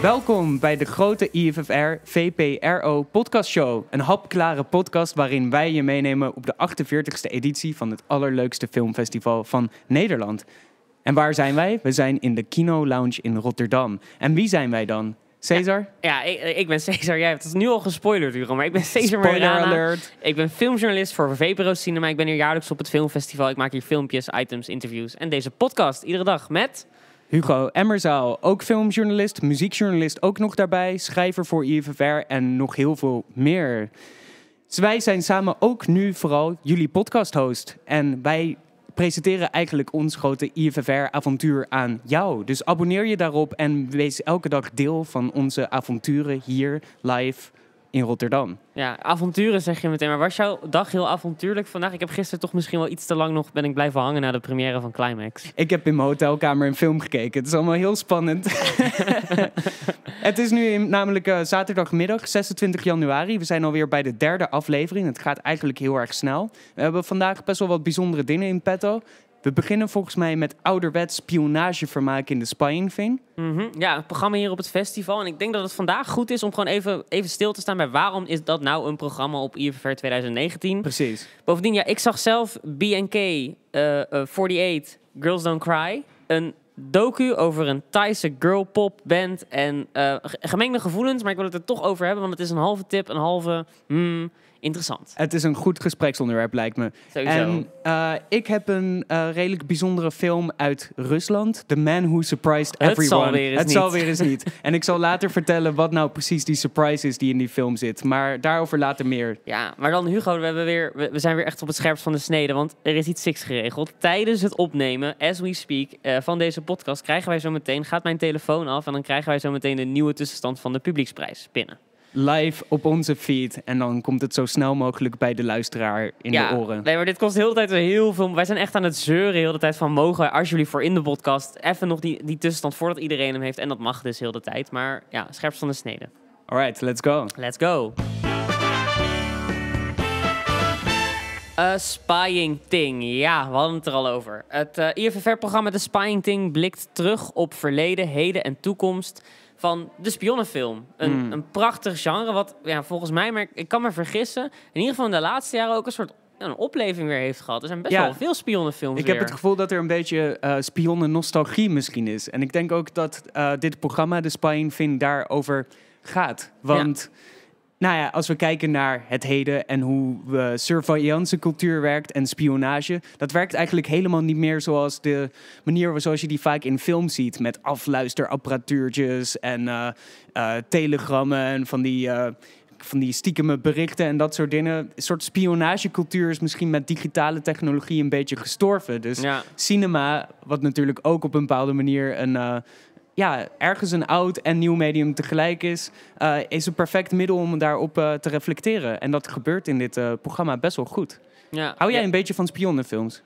Welkom bij de grote IFFR VPRO podcast show. Een hapklare podcast waarin wij je meenemen op de 48 ste editie van het allerleukste filmfestival van Nederland. En waar zijn wij? We zijn in de Kino Lounge in Rotterdam. En wie zijn wij dan? Cesar? Ja, ik, ben Cesar. Jij hebt het nu al gespoilerd, Hugo, maar ik ben Cesar Spoiler alert. Ik ben filmjournalist voor VPRO Cinema. Ik ben hier jaarlijks op het filmfestival. Ik maak hier filmpjes, items, interviews en deze podcast iedere dag met... Hugo Emmerzaal, ook filmjournalist, muziekjournalist ook nog daarbij, schrijver voor IFFR en nog heel veel meer. Dus wij zijn samen ook nu vooral jullie podcast-host. En wij presenteren eigenlijk ons grote IFFR-avontuur aan jou. Dus abonneer je daarop en wees elke dag deel van onze avonturen hier live in Rotterdam. Ja, avonturen zeg je meteen. Maar was jouw dag heel avontuurlijk vandaag? Ik heb gisteren toch misschien wel iets te lang nog ben ik blijven hangen na de première van Climax. Ik heb in mijn hotelkamer een film gekeken. Het is allemaal heel spannend. het is nu namelijk eh, zaterdagmiddag, 26 januari. We zijn alweer bij de derde aflevering. Het gaat eigenlijk heel erg snel. We hebben vandaag best wel wat bijzondere dingen in petto. We beginnen volgens mij met ouderwets spionagevermaak in de Thing. Mm Ja, het programma hier op het festival. En ik denk dat het vandaag goed is om gewoon even, even stil te staan bij waarom is dat nou een programma op IFR 2019. Precies. Bovendien, ja, ik zag zelf BK uh, uh, 48, Girls Don't Cry. Een docu over een Thaise pop band. En eh, gemengde gevoelens, maar ik wil het er toch over hebben, want het is een halve tip, een halve... Hmm, interessant. Het is een goed gespreksonderwerp, lijkt me. Sowieso. En eh, ik heb een eh, redelijk bijzondere film uit Rusland. The Man Who Surprised Everyone. het zal weer eens niet. en ik zal later vertellen wat nou precies die surprise is die in die film zit. Maar daarover later meer. Ja, maar dan Hugo, we, hebben weer, we, zijn weer echt op het scherpst van de snede. Want er is iets six geregeld. Tijdens het opnemen, as we speak, eh, van deze podcast... krijgen wij zo meteen, gaat mijn telefoon af... en dan krijgen wij zo meteen de nieuwe tussenstand van de publieksprijs binnen live op onze feed. En dan komt het zo snel mogelijk bij de luisteraar in de oren. Nee, maar dit kost heel de tijd heel veel. Wij zijn echt aan het zeuren heel de tijd van mogen Als jullie voor in de podcast even nog die, die tussenstand voordat iedereen hem heeft. En dat mag dus heel de tijd. Maar ja, scherp van de snede. Alright, let's go. Let's go. A spying Thing. Ja, we hadden het er al over. Het uh, eh, IFFR-programma The Spying Thing blikt terug op verleden, heden en toekomst van de spionnenfilm. Een, hmm. een prachtig genre, wat ja, volgens mij, maar ik kan me vergissen, in ieder geval in de laatste jaren ook een soort een opleving weer heeft gehad. Er zijn best wel veel spionnenfilms. Ik heb het gevoel dat er een beetje eh, spionnen-nostalgie misschien is. En ik denk ook dat eh, dit programma, de Spying daar daarover gaat. Want nou ja, als we kijken naar het heden en hoe uh, cultuur werkt en spionage, dat werkt eigenlijk helemaal niet meer zoals de manier zoals je die vaak in film ziet. Met afluisterapparatuurtjes en eh, eh, telegrammen en van die, van die stiekeme berichten en dat soort dingen. Een soort spionagecultuur is misschien met digitale technologie een beetje gestorven. Dus cinema, wat natuurlijk ook op een bepaalde manier een ja, ergens een oud en nieuw medium tegelijk is, eh, is een perfect middel om daarop eh, te reflecteren. En dat gebeurt in dit eh, programma best wel goed. Ja. Hou jij een beetje van spionnenfilms?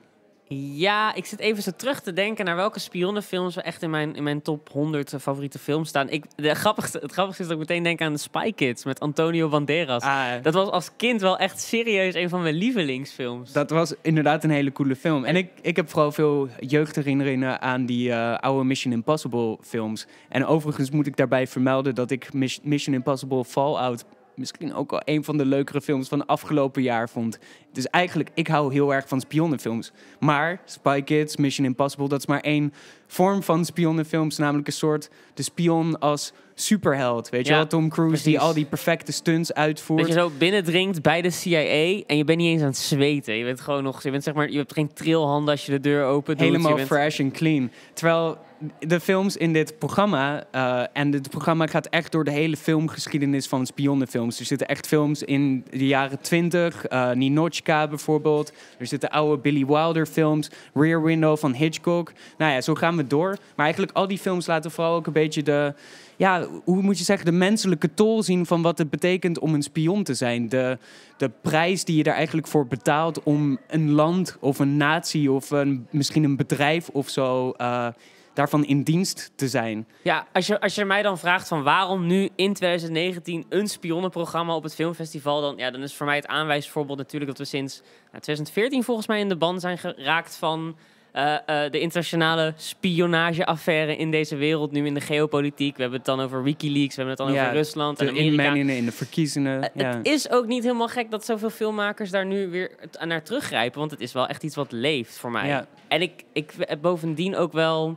Ja, ik zit even zo terug te denken naar welke spionnenfilms we echt in mijn, in mijn top 100 eh, favoriete films staan. Ik, de grappigste, het grappige is dat ik meteen denk aan Spy Kids met Antonio Banderas. Ah. Dat was als kind wel echt serieus een van mijn lievelingsfilms. Dat was inderdaad een hele coole film. En ik, ik heb vooral veel jeugdherinneringen aan die eh, oude Mission Impossible films. En overigens moet ik daarbij vermelden dat ik Mission Impossible Fallout misschien ook wel een van de leukere films van het afgelopen jaar vond. Dus eigenlijk, ik hou heel erg van spionnenfilms. Maar Spy Kids, Mission Impossible, dat is maar één vorm van spionnenfilms, namelijk een soort de spion als superheld. Weet je wel, Tom Cruise die al die perfecte stunts uitvoert. Dat je zo binnendringt bij de CIA en je bent niet eens aan het zweten. Je bent gewoon nog, je bent zeg maar, je hebt geen trilhanden als je de deur opent. Helemaal fresh en clean. Terwijl de films in dit programma, eh, en het programma gaat echt door de hele filmgeschiedenis van spionnenfilms. Er zitten echt films in de jaren 20, uh, eh, Ninochka bijvoorbeeld. Er zitten oude Billy Wilder films, Rear Window van Hitchcock. Nou ja, zo gaan we door. Maar eigenlijk al die films laten vooral ook een beetje de... Ja, hoe moet je zeggen? De menselijke tol zien van wat het betekent om een spion te zijn. De, de prijs die je daar eigenlijk voor betaalt om een land of een natie... of een, misschien een bedrijf of zo... Eh, daarvan in dienst te zijn. Ja, als je, als je mij dan vraagt van waarom nu in 2019 een spionnenprogramma op het filmfestival, dan, ja, dan is voor mij het aanwijsvoorbeeld natuurlijk dat we sinds 2014 nou, volgens mij in de ban zijn geraakt van eh, eh, de internationale spionageaffaire in deze wereld, nu in de geopolitiek. We hebben het dan over Wikileaks, we hebben het dan over Rusland en Amerika. In, in de verkiezingen. Eh, ja. Het is ook niet helemaal gek dat zoveel filmmakers daar nu weer naar teruggrijpen, want het is wel echt iets wat leeft voor mij. En ik, ik bovendien ook wel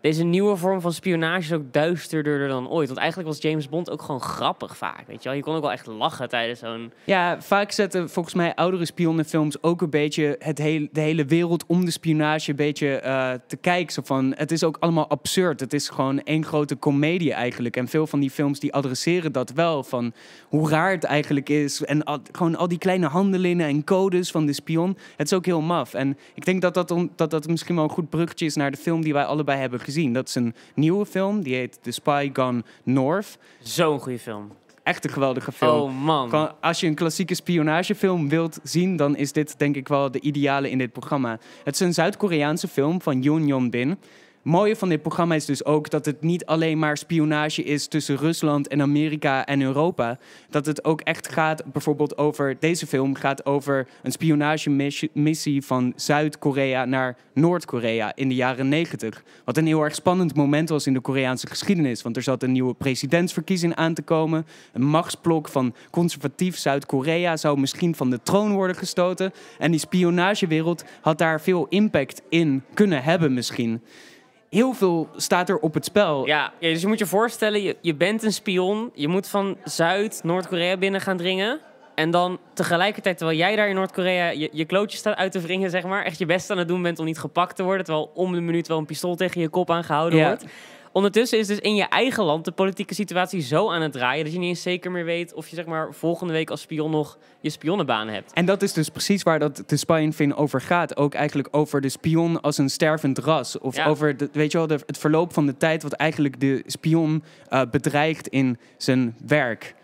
deze nieuwe vorm van spionage is ook duisterder dan ooit. Want eigenlijk was James Bond ook gewoon grappig vaak, weet je wel. Je kon ook wel echt lachen tijdens zo'n... Ja, vaak zetten volgens mij oudere spionnenfilms ook een beetje het hele, de hele wereld om de spionage een beetje eh, te kijken. Zo van, het is ook allemaal absurd. Het is gewoon één grote komedie eigenlijk. En veel van die films die adresseren dat wel, van hoe raar het eigenlijk is. En gewoon al die kleine handelingen en codes van de spion. Het is ook heel maf. En ik denk dat dat, dat, dat misschien wel een goed bruggetje is naar de film die wij allebei hebben gezien. Dat is een nieuwe film, die heet The Spy Gone North. Zo'n goede film. Echt een geweldige film. Oh man. als je een klassieke spionagefilm wilt zien, dan is dit denk ik wel de ideale in dit programma. Het is een Zuid-Koreaanse film van Yoon Yong-bin mooie van dit programma is dus ook dat het niet alleen maar spionage is tussen Rusland en Amerika en Europa. Dat het ook echt gaat, bijvoorbeeld over deze film gaat over een spionagemissie van Zuid-Korea naar Noord-Korea in de jaren negentig. Wat een heel erg spannend moment was in de Koreaanse geschiedenis, want er zat een nieuwe presidentsverkiezing aan te komen. Een machtsblok van conservatief Zuid-Korea zou misschien van de troon worden gestoten. En die spionagewereld had daar veel impact in kunnen hebben misschien heel veel staat er op het spel. Ja, dus je moet je voorstellen, je, je bent een spion. Je moet van Zuid Noord-Korea binnen gaan dringen. En dan tegelijkertijd, terwijl jij daar in Noord-Korea je, je klootjes staat uit te wringen, zeg maar, echt je best aan het doen bent om niet gepakt te worden. Terwijl om de minuut wel een pistool tegen je kop aangehouden wordt. Ondertussen is dus in je eigen land de politieke situatie zo aan het draaien dat je niet eens zeker meer weet of je zeg maar volgende week als spion nog je spionnenbaan hebt. En dat is dus precies waar dat de Finn over gaat. Ook eigenlijk over de spion als een stervend ras. Of over de, weet je wel, het verloop van de tijd wat eigenlijk de spion eh, bedreigt in zijn werk.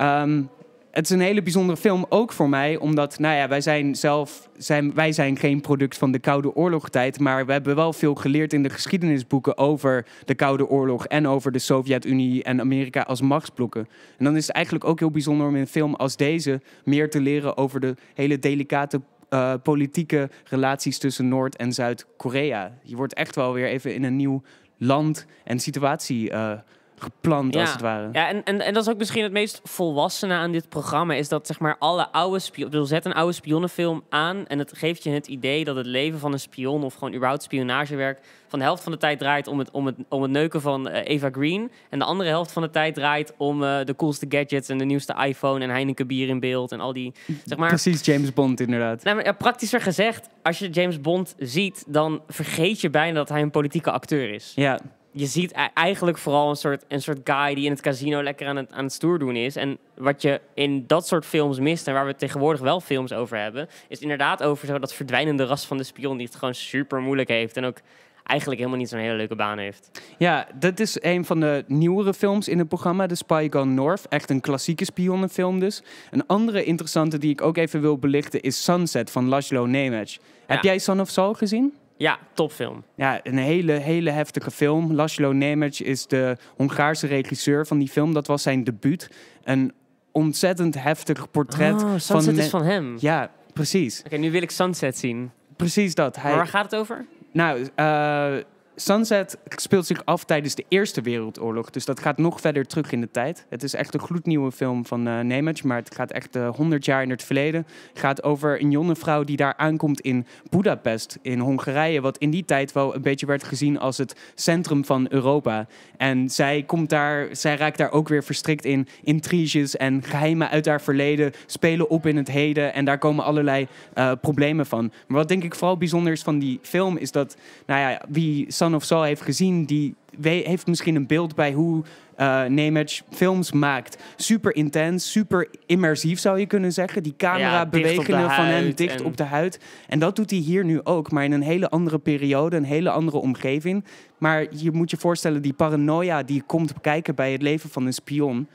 Um, het is een hele bijzondere film ook voor mij, omdat nou ja, wij zijn zelf zijn, wij zijn geen product van de Koude Oorlogtijd, maar we hebben wel veel geleerd in de geschiedenisboeken over de Koude Oorlog en over de Sovjet-Unie en Amerika als machtsblokken. En dan is het eigenlijk ook heel bijzonder om in een film als deze meer te leren over de hele delicate eh, politieke relaties tussen Noord- en Zuid-Korea. Je wordt echt wel weer even in een nieuw land en situatie uh, gepland als het ware. Ja, en, en, en dat is ook misschien het meest volwassene aan dit programma, is dat zeg maar alle oude spionnen, zet een oude spionnenfilm aan en het geeft je het idee dat het leven van een spion of gewoon überhaupt spionagewerk van de helft van de tijd draait om het, om het, om het neuken van eh, Eva Green en de andere helft van de tijd draait om eh, de coolste gadgets en de nieuwste iPhone en Heineken bier in beeld en al die, zeg maar... Precies James Bond, inderdaad. Nou, maar, ja, praktischer gezegd, als je James Bond ziet, dan vergeet je bijna dat hij een politieke acteur is. Ja je ziet e- eigenlijk vooral een soort, een soort guy die in het casino lekker aan het, aan het stoer doen is. En wat je in dat soort films mist en waar we tegenwoordig wel films over hebben, is inderdaad over zo dat verdwijnende ras van de spion die het gewoon super moeilijk heeft en ook eigenlijk helemaal niet zo'n hele leuke baan heeft. Ja, dat is een van de nieuwere films in het programma, The Spy Gone North. Echt een klassieke spionnenfilm dus. Een andere interessante die ik ook even wil belichten is Sunset van Laszlo Nemec. Heb jij Son of Saul gezien? Ja, topfilm. Ja, een hele, hele heftige film. Laszlo Nemec is de Hongaarse regisseur van die film. Dat was zijn debuut. Een ontzettend heftig portret. Oh, Sunset van is van hem? Ja, precies. Oké, nu wil ik Sunset zien. Precies dat. waar gaat het over? Nou, eh... Sunset speelt zich af tijdens de Eerste Wereldoorlog. Dus dat gaat nog verder terug in de tijd. Het is echt een gloednieuwe film van uh, maar het gaat echt uh, eh, 100 jaar in het verleden. Het gaat over een jonge vrouw die daar aankomt in Budapest, in Hongarije. Wat in die tijd wel een beetje werd gezien als het centrum van Europa. En zij, komt daar, zij raakt daar ook weer verstrikt in intriges en geheimen uit haar verleden spelen op in het heden. En daar komen allerlei eh, problemen van. Maar wat denk ik vooral bijzonder is van die film, is dat, nou ja, wie of zo heeft gezien, die heeft misschien een beeld bij hoe uh, eh, Nemec films maakt. Super intens, super immersief zou je kunnen zeggen. Die camera ja, van hem dicht op de huid. En dat doet hij hier nu ook, maar in een hele andere periode, een hele andere omgeving. Maar je moet je voorstellen, die paranoia die komt kijken bij het leven van een spion.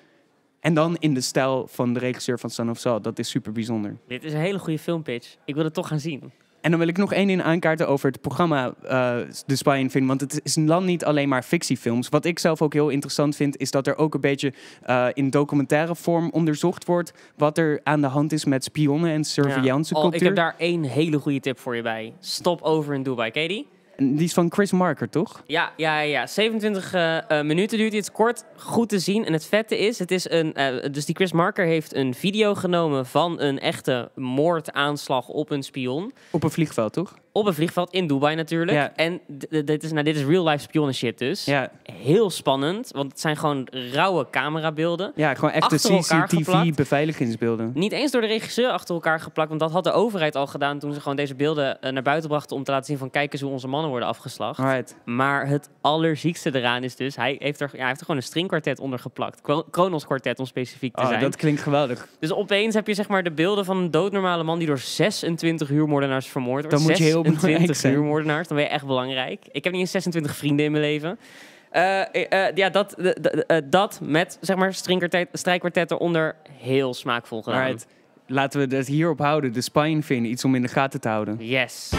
En dan in de stijl van de regisseur van Son of Saul. Dat is super bijzonder. Dit is een hele goede filmpitch. Ik wil het toch gaan zien. En dan wil ik nog één ding aankaarten over het programma uh, De Spy in Film. Want het is land niet alleen maar fictiefilms. Wat ik zelf ook heel interessant vind, is dat er ook een beetje eh, in documentaire vorm onderzocht wordt wat er aan de hand is met spionnen en surveillance ja. ik heb daar één hele goede tip voor je bij. Stop over in Dubai, Katie. Die is van Chris Marker, toch? Ja, ja, ja. 27 eh, eh, minuten duurt het kort. Goed te zien. En het vette is, het is een, eh, dus die Chris Marker heeft een video genomen van een echte moordaanslag op een spion. Op een vliegveld, toch? Op een vliegveld in Dubai natuurlijk. En dit is, nou, dit is real-life spionnen shit dus. Heel spannend, want het zijn gewoon rauwe camerabeelden. Ja, gewoon echte CCTV-beveiligingsbeelden. Niet eens door de regisseur achter elkaar geplakt, want dat had de overheid al gedaan toen ze gewoon deze beelden eh, naar buiten brachten om te laten zien van kijk eens hoe onze mannen worden afgeslacht. Maar het allerziekste eraan is dus, hij heeft er, ja, hij heeft er gewoon een stringkwartet onder geplakt. Kronos kwartet om specifiek te oh, zijn. Dat klinkt geweldig. Dus opeens heb je zeg maar de beelden van een doodnormale man die door 26 huurmoordenaars vermoord wordt. Dan moet je heel 20 dan ben je echt belangrijk. Ik heb niet eens 26 vrienden in mijn leven. Eh, eh, eh, ja, dat, dat met zeg maar strijkkwartetten onder heel smaakvol gedaan. Laten we het hierop houden. De spine fin. iets om in de gaten te houden. Yes.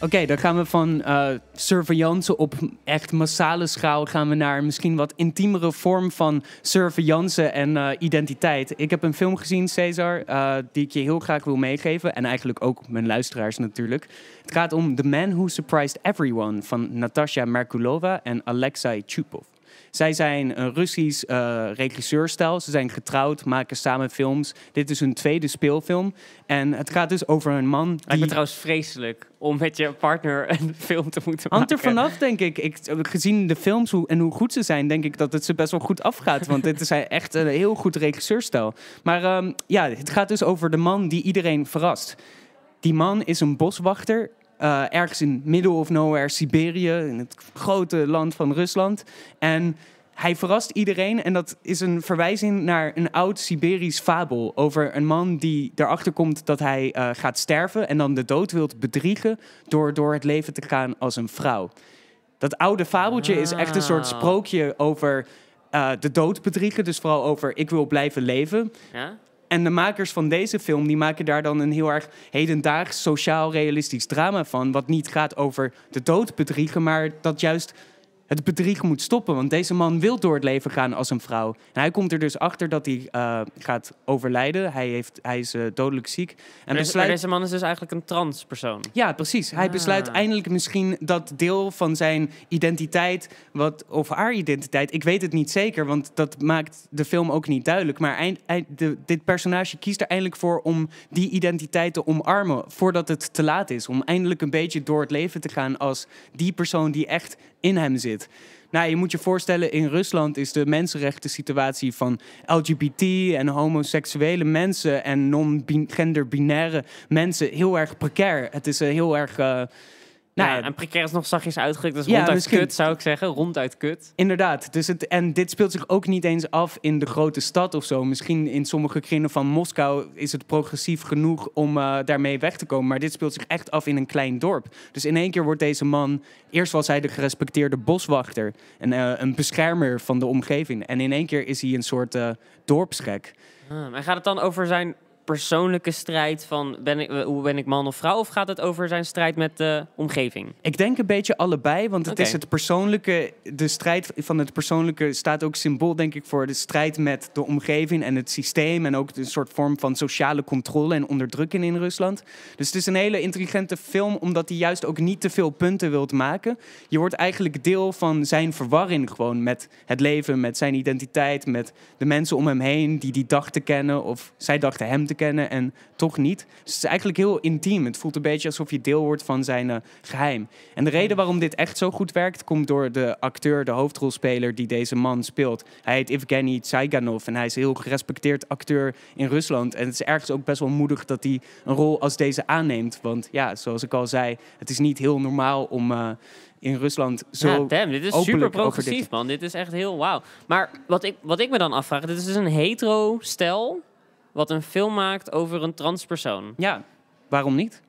Oké, dan gaan we van uh, surveillance op echt massale schaal gaan we naar misschien wat intiemere vorm van surveillance en eh, identiteit. Ik heb een film gezien, Cesar, eh, die ik je heel graag wil meegeven. En eigenlijk ook mijn luisteraars natuurlijk. Het gaat om The Man Who Surprised Everyone van Natasha Merkulova en Alexei Chupov. Zij zijn een Russisch eh, regisseurstijl. Ze zijn getrouwd, maken samen films. Dit is hun tweede speelfilm. En het gaat dus over een man. Die... Lijkt me trouwens vreselijk om met je partner een film te moeten maken. Hangt er vanaf, denk ik. ik. Gezien de films hoe, en hoe goed ze zijn, denk ik dat het ze best wel goed afgaat. want dit is echt een heel goed regisseurstijl. Maar ehm, ja, het gaat dus over de man die iedereen verrast. Die man is een boswachter eh, ergens in middle of nowhere Siberië, in het grote land van Rusland. En hij verrast iedereen en dat is een verwijzing naar een oud Siberisch fabel over een man die erachter komt dat hij eh, gaat sterven en dan de dood wilt bedriegen door door het leven te gaan als een vrouw. Dat oude fabeltje is echt een soort ah. sprookje over eh, de dood bedriegen, dus vooral over ik wil blijven leven. Ja? En de makers van deze film die maken daar dan een heel erg hedendaags sociaal realistisch drama van. Wat niet gaat over de dood bedriegen, maar dat juist het bedrieg moet stoppen. Want deze man wil door het leven gaan als een vrouw. En hij komt er dus achter dat hij eh, gaat overlijden. Hij, heeft, hij is eh, dodelijk ziek. En besluit... deze man is dus eigenlijk een transpersoon. Ja, precies. Hij ah. besluit eindelijk misschien dat deel van zijn identiteit, wat, of haar identiteit, ik weet het niet zeker, want dat maakt de film ook niet duidelijk. Maar eind, dit personage kiest er eindelijk voor om die identiteit te omarmen voordat het te laat is. Om eindelijk een beetje door het leven te gaan als die persoon die echt in hem zit. Nou, je moet je voorstellen, in Rusland is de mensenrechten situatie van LGBT en homoseksuele mensen en non genderbinaire mensen heel erg precair. Het is eh, heel erg. Eh, nou, ja, en precair is nog zachtjes uitgedrukt, dus ja, ronduit misschien... kut zou ik zeggen. Ronduit kut. Inderdaad. Dus het, en dit speelt zich ook niet eens af in de grote stad of zo. Misschien in sommige kringen van Moskou is het progressief genoeg om eh, daarmee weg te komen. Maar dit speelt zich echt af in een klein dorp. Dus in één keer wordt deze man, eerst was hij de gerespecteerde boswachter en eh, een beschermer van de omgeving. En in één keer is hij een soort uh, dorpsgek. Ah, en gaat het dan over zijn persoonlijke strijd van ben ik, hoe ben ik man of vrouw? Of gaat het over zijn strijd met de omgeving? Ik denk een beetje allebei, want het is het persoonlijke. De strijd van het persoonlijke staat ook symbool, denk ik, voor de strijd met de omgeving en het systeem. En ook een soort vorm van sociale controle en onderdrukking in Rusland. Dus het is een hele intelligente film, omdat hij juist ook niet te veel punten wilt maken. Je wordt eigenlijk deel van zijn verwarring gewoon met het leven, met zijn identiteit, met de mensen om hem heen die die dachten kennen of zij dachten hem te kennen en toch niet. Dus het is eigenlijk heel intiem. Het voelt een beetje alsof je deel wordt van zijn eh, geheim. En de reden waarom dit echt zo goed werkt, komt door de acteur, de hoofdrolspeler die deze man speelt. Hij heet Evgeny Tsaiganov en hij is een heel gerespecteerd acteur in Rusland. En het is ergens ook best wel moedig dat hij een rol als deze aanneemt. Want ja, zoals ik al zei, het is niet heel normaal om. Eh, in Rusland zo. Ja, damn, dit is super progressief, dit. man. Dit is echt heel wauw. Maar wat ik, wat ik me dan afvraag, dit is dus een hetero stel wat een film maakt over een transpersoon. Ja, waarom niet?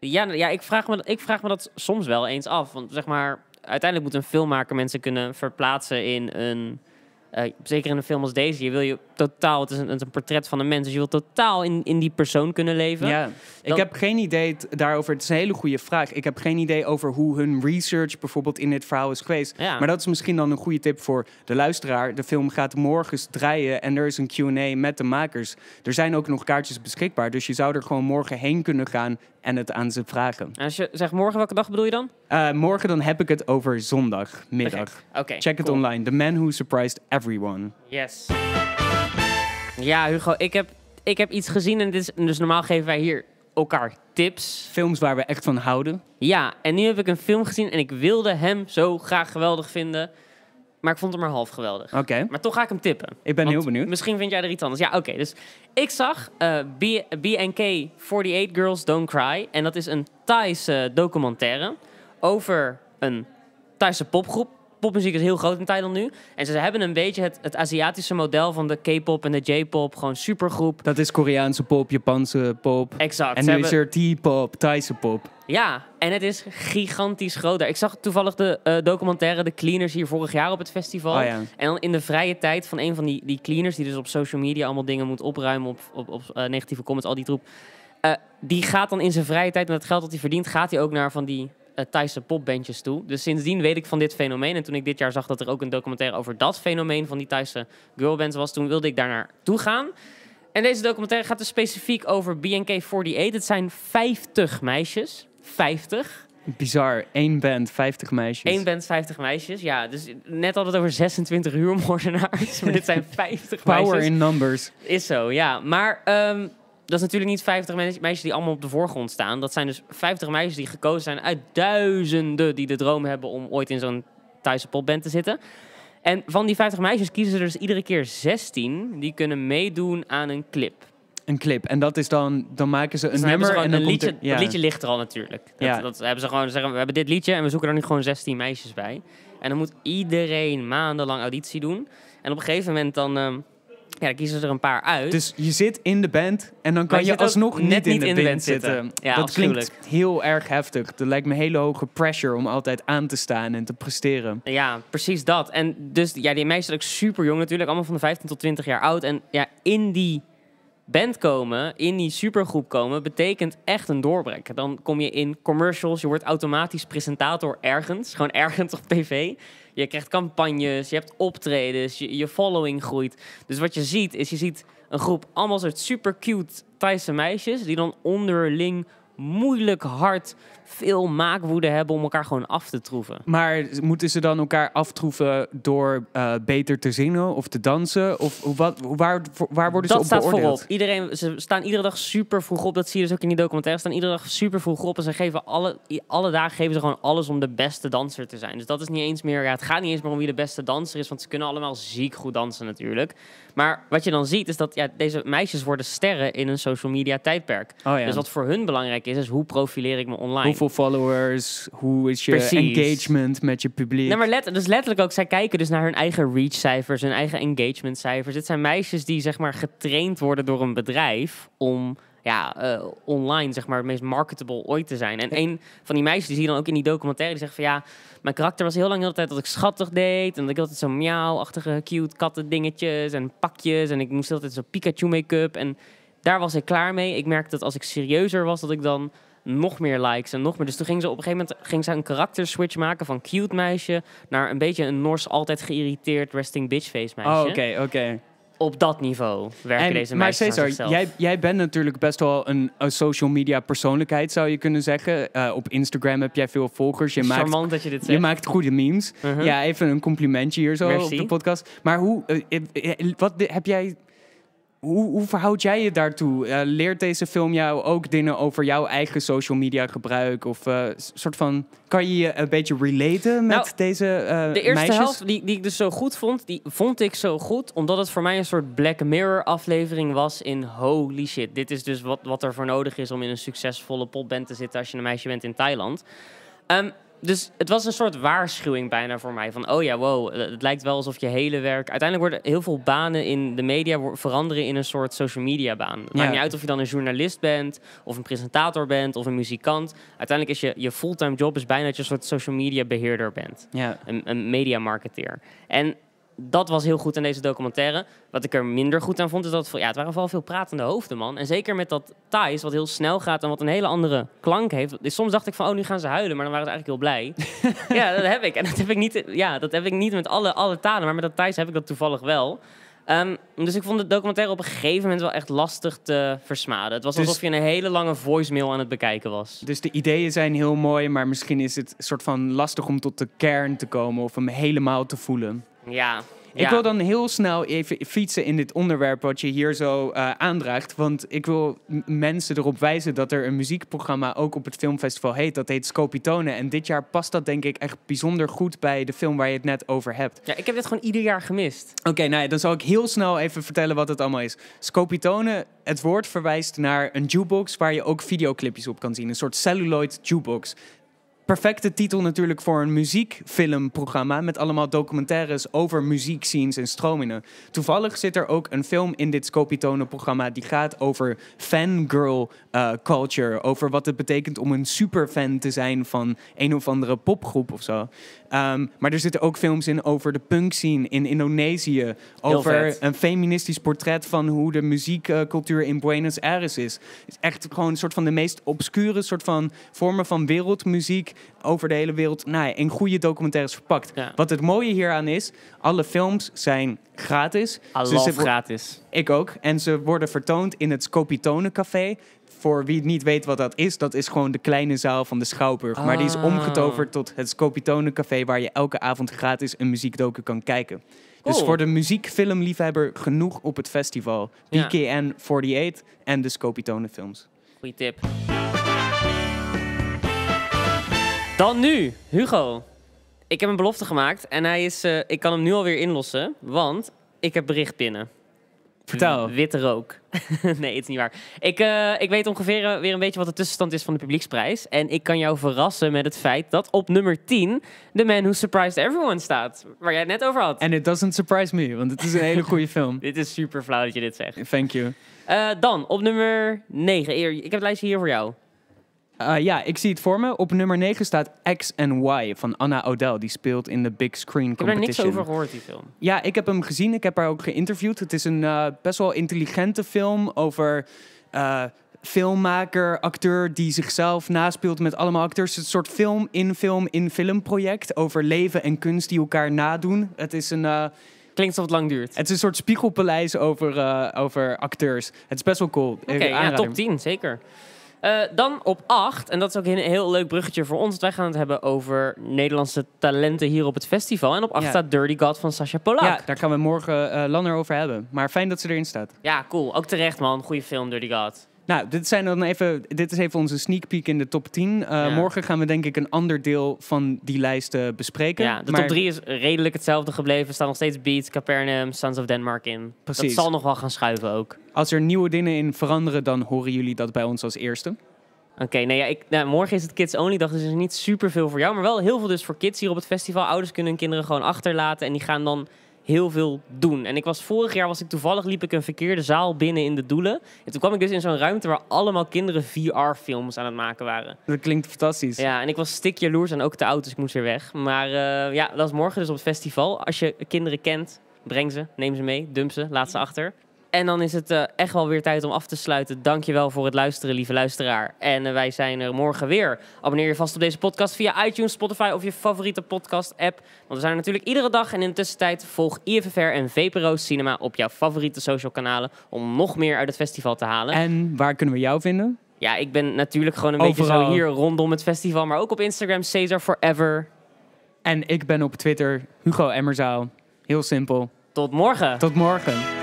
Ja, nou, ja ik, vraag me, ik vraag me dat soms wel eens af. Want zeg maar, uiteindelijk moet een filmmaker mensen kunnen verplaatsen in een eh, zeker in een film als deze, je wil je totaal, het is een, een portret van een mens, dus je wil totaal in, in die persoon kunnen leven. Ja. Ik heb geen idee daarover, het is een hele goede vraag. Ik heb geen idee over hoe hun research bijvoorbeeld in dit verhaal is geweest. Ja. Maar dat is misschien dan een goede tip voor de luisteraar. De film gaat morgens draaien en er is een QA met de makers. Er zijn ook nog kaartjes beschikbaar, dus je zou er gewoon morgen heen kunnen gaan en het aan ze vragen. als je zegt morgen, welke dag bedoel je dan? Eh, morgen dan heb ik het over zondagmiddag. Oké. Check het online. The Man Who Surprised Everyone. Yes. Ja, Hugo, ik heb, ik heb iets gezien en dit is, dus normaal geven wij hier elkaar tips. Films waar we echt van houden. Ja, en nu heb ik een film gezien en ik wilde hem zo graag geweldig vinden. Maar ik vond hem maar half geweldig. Oké. Maar toch ga ik hem tippen. Ik ben heel benieuwd. Misschien vind jij er iets anders. Ja, oké. dus ik zag uh, BNK 48 Girls Don't Cry. En dat is een Thaise documentaire over een Thaise popgroep popmuziek is heel groot in Thailand nu. En ze hebben een beetje het, het Aziatische model van de K-pop en de J-pop. Gewoon supergroep. Dat is Koreaanse pop, Japanse pop. Exact. En nu is er T-pop, Thaise pop. Ja, en het is gigantisch groter. Ik zag toevallig de eh, documentaire De Cleaners hier vorig jaar op het festival. Ah, ja. En dan in de vrije tijd van een van die, die cleaners... die dus op social media allemaal dingen moet opruimen... op, op, op eh, negatieve comments, al die troep... Eh, die gaat dan in zijn vrije tijd met het geld dat hij verdient... gaat hij ook naar van die eh, Thaise popbandjes toe. Dus sindsdien weet ik van dit fenomeen. En toen ik dit jaar zag dat er ook een documentaire over dat fenomeen van die Thaise girlbands was, toen wilde ik daar naartoe gaan. En deze documentaire gaat dus specifiek over BNK48. Het zijn 50 meisjes. 50. Bizar, één band, 50 meisjes. Eén band, 50 meisjes, ja. Dus net hadden we het over 26 huurmoordenaars, maar dit zijn 50 Power meisjes. Power in numbers. Is zo, ja. Maar ehm, dat is natuurlijk niet 50 meisjes die allemaal op de voorgrond staan. Dat zijn dus 50 meisjes die gekozen zijn uit duizenden die de droom hebben om ooit in zo'n Thaise popband te zitten. En van die 50 meisjes kiezen ze dus iedere keer 16 die kunnen meedoen aan een clip. Een clip. En dat is dan, dan maken ze een nummer en een liedje. ja. liedje ligt er al natuurlijk. Dat, ja. dat hebben ze gewoon zeggen, we hebben dit liedje en we zoeken er nu gewoon 16 meisjes bij. En dan moet iedereen maandenlang auditie doen. En op een gegeven moment dan. Ehm, ja, dan kiezen ze er een paar uit. Dus je zit in de band en dan kan je, alsnog niet, in, niet de in de band, zitten. Ja, dat klinkt heel erg heftig. Er lijkt me hele hoge pressure om altijd aan te staan en te presteren. Ja, precies dat. En dus ja, die meisjes zijn ook super jong natuurlijk. Allemaal van de 15 tot 20 jaar oud. En ja, in die band komen, in die supergroep komen, betekent echt een doorbrek. Dan kom je in commercials, je wordt automatisch presentator ergens, gewoon ergens op tv. Je krijgt campagnes, je hebt optredens, je, je following groeit. Dus wat je ziet, is je ziet een groep allemaal soort super cute Thaise meisjes die dan onderling moeilijk, hard, veel maakwoede hebben om elkaar gewoon af te troeven. Maar moeten ze dan elkaar aftroeven door eh, beter te zingen of te dansen? Of wat, waar, waar worden ze op staat beoordeeld? Voorop. Iedereen, ze staan iedere dag super vroeg op. Dat zie je dus ook in die documentaire. Ze staan iedere dag super vroeg op. En ze geven alle, alle dagen geven ze gewoon alles om de beste danser te zijn. Dus dat is niet eens meer. Ja, het gaat niet eens meer om wie de beste danser is. Want ze kunnen allemaal ziek goed dansen natuurlijk. Maar wat je dan ziet is dat ja, deze meisjes worden sterren in een social media tijdperk. Oh, dus wat voor hun belangrijk is, is hoe profileer ik me online? Hoeveel followers? Hoe is je engagement met je publiek? maar dus letterlijk ook, zij kijken dus naar hun eigen reach-cijfers, hun eigen engagement-cijfers. Dit zijn meisjes die zeg maar getraind worden door een bedrijf om ja, eh, online zeg maar het meest marketable ooit te zijn. En een van die meisjes die zie je dan ook in die documentaire, die zegt van ja, mijn karakter was heel lang de hele tijd dat ik schattig deed. En dat ik altijd zo'n miauwachtige, achtige cute katten dingetjes en pakjes. En ik moest altijd zo'n Pikachu make-up. En daar was ik klaar mee. Ik merkte dat als ik serieuzer was, dat ik dan nog meer likes en nog meer. Dus toen ging ze op een gegeven moment ging ze een karakter switch maken van cute meisje naar een beetje een Nors altijd geïrriteerd resting bitch face meisje. Oh, oké, oké op dat niveau werken en, deze mensen Maar Cesar, jij, jij bent natuurlijk best wel een, een, social media persoonlijkheid, zou je kunnen zeggen. Eh, op Instagram heb jij veel volgers. Je Charmant maakt, dat je dit zegt. Je maakt goede memes. Uh-huh. Ja, even een complimentje hier zo op de podcast. Maar hoe, eh, eh, wat heb jij hoe, hoe verhoud jij je daartoe? Eh, leert deze film jou ook dingen over jouw eigen social media gebruik? Of uh, soort van, kan je je een beetje relaten met nou, deze uh, De eerste meisjes? helft die, die ik dus zo goed vond, die vond ik zo goed... omdat het voor mij een soort Black Mirror aflevering was in holy shit. Dit is dus wat, wat er voor nodig is om in een succesvolle popband te zitten... als je een meisje bent in Thailand. Um, dus het was een soort waarschuwing bijna voor mij. Van, oh ja, wow, eh, het lijkt wel alsof je hele werk... Uiteindelijk worden heel veel banen in de media veranderen in een soort social media baan. Het maakt niet uit of je dan een journalist bent, of een presentator bent, of een muzikant. Uiteindelijk is je, je fulltime job is bijna dat je een soort social media beheerder bent. Ja. Een, een media marketeer. En dat was heel goed in deze documentaire. Wat ik er minder goed aan vond, is dat het, ja, het waren vooral veel pratende hoofden, man. En zeker met dat Thais, wat heel snel gaat en wat een hele andere klank heeft. Dus soms dacht ik van, oh, nu gaan ze huilen, maar dan waren ze eigenlijk heel blij. ja, dat heb ik. En dat heb ik niet, ja, dat heb ik niet met alle, alle talen, maar met dat Thais heb ik dat toevallig wel. Ehm, dus ik vond de documentaire op een gegeven moment wel echt lastig te versmaden. Het was dus- alsof je een hele lange voicemail aan het bekijken was. Dus de ideeën zijn heel mooi, maar misschien is het soort van lastig om tot de kern te komen of hem helemaal te voelen. Ja. Ik wil dan heel snel even fietsen in dit onderwerp wat je hier zo eh, aandraagt. Want ik wil mensen erop wijzen dat er een muziekprogramma ook op het filmfestival heet. Dat heet Scopitone. En dit jaar past dat denk ik echt bijzonder goed bij de film waar je het net over hebt. Ja, ik heb dit gewoon ieder jaar gemist. Oké, nou ja, dan zal ik heel snel even vertellen wat het allemaal is. Scopitone, het woord verwijst naar een jukebox waar je ook videoclipjes op kan zien. Een soort celluloid jukebox perfecte titel natuurlijk voor een muziekfilmprogramma met allemaal documentaires over muziekscenes en stromingen. Toevallig zit er ook een film in dit Scopitone programma die gaat over fangirl uh, culture, over wat het betekent om een superfan te zijn van een of andere popgroep of zo. Ehm, maar er zitten ook films in over de punkscene in Indonesië, over een feministisch portret van hoe de muziekcultuur in Buenos Aires is. is echt gewoon een soort van de meest obscure soort van vormen van wereldmuziek over de hele wereld nou ja, in goede documentaires verpakt. Wat het mooie hieraan is, alle films zijn gratis. Alles gratis. Ik ook. En ze worden vertoond in het Scopitone Café. Voor wie niet weet wat dat is, dat is gewoon de kleine zaal van de Schouwburg. Maar die is ah. omgetoverd tot het Scopitone Café, waar je elke avond gratis een muziekdocu kan kijken. Dus voor de muziekfilmliefhebber genoeg op het festival. BKN48 en de Scopitone films. Goeie tip. Dan nu, Hugo. Ik heb een belofte gemaakt en hij is, eh, ik kan hem nu alweer inlossen, want ik heb bericht binnen. Vertel. Witte rook. nee, het is niet waar. Ik, eh, ik weet ongeveer eh, weer een beetje wat de tussenstand is van de publieksprijs. En ik kan jou verrassen met het feit dat op nummer 10 de Man Who Surprised Everyone staat. Waar jij het net over had. En it doesn't surprise me, want het is een hele goede film. dit is super flauw dat je dit zegt. Thank you. dan, op nummer 9. Ik heb het lijstje hier voor jou. Eh, ja, ik zie het voor me. Op nummer 9 staat X and Y van Anna O'Dell. Die speelt in de Big Screen Competition. Ik heb er niks over gehoord, die film. Ja, ik heb hem gezien. Ik heb haar ook geïnterviewd. Het is een eh, best wel intelligente film over... Eh, filmmaker, acteur die zichzelf naspeelt met allemaal acteurs. Het een soort film in film in film project over leven en kunst die elkaar nadoen. Het is een... Klinkt alsof het lang duurt. Het is een soort spiegelpaleis over, over acteurs. Het is best wel cool. Oké, ja, top 10, zeker. Eh, dan op acht, en dat is ook een heel leuk bruggetje voor ons. wij gaan het hebben over Nederlandse talenten hier op het festival. En op acht staat Dirty God van Sasha Polak. Ja, daar gaan we morgen uh, langer over hebben. Maar fijn dat ze erin staat. Ja, cool. Ook terecht, man. Goede film, Dirty God. Nou, dit, zijn dan even, dit is even onze sneak peek in de top 10. Eh, morgen gaan we denk ik een ander deel van die lijst bespreken. Ja, de top 3 is redelijk hetzelfde gebleven. Er staan nog steeds Beats, Capernaum, Sons of Denmark in. Precies. Dat zal nog wel gaan schuiven ook. Als er nieuwe dingen in veranderen, dan horen jullie dat bij ons als eerste. Oké, okay, nou ja, ik, nou, morgen is het Kids Only dag, dus er is niet super veel voor jou. Maar wel heel veel dus voor kids hier op het festival. Ouders kunnen hun kinderen gewoon achterlaten en die gaan dan heel veel doen. En ik was vorig jaar was ik toevallig liep ik een verkeerde zaal binnen in de doelen. En toen kwam ik dus in zo'n ruimte waar allemaal kinderen VR-films aan het maken waren. Dat klinkt fantastisch. Ja, en ik was stik jaloers en ook te oud, dus ik moest weer weg. Maar eh, ja, dat is morgen dus op het festival. Als je kinderen kent, breng ze, neem ze mee, dump ze, laat ze achter. En dan is het eh, echt wel weer tijd om af te sluiten. Dankjewel voor het luisteren, lieve luisteraar. En eh, wij zijn er morgen weer. Abonneer je vast op deze podcast via iTunes, Spotify of je favoriete podcast-app. Want we zijn er natuurlijk iedere dag. En in de tussentijd volg IFFR en VPRO Cinema op jouw favoriete social kanalen... om nog meer uit het festival te halen. En waar kunnen we jou vinden? Ja, ik ben natuurlijk gewoon een beetje zo hier rondom het festival. Maar ook op Instagram, Caesar Forever. En ik ben op Twitter, Hugo Emmerzaal. Heel simpel. Tot morgen. Tot morgen.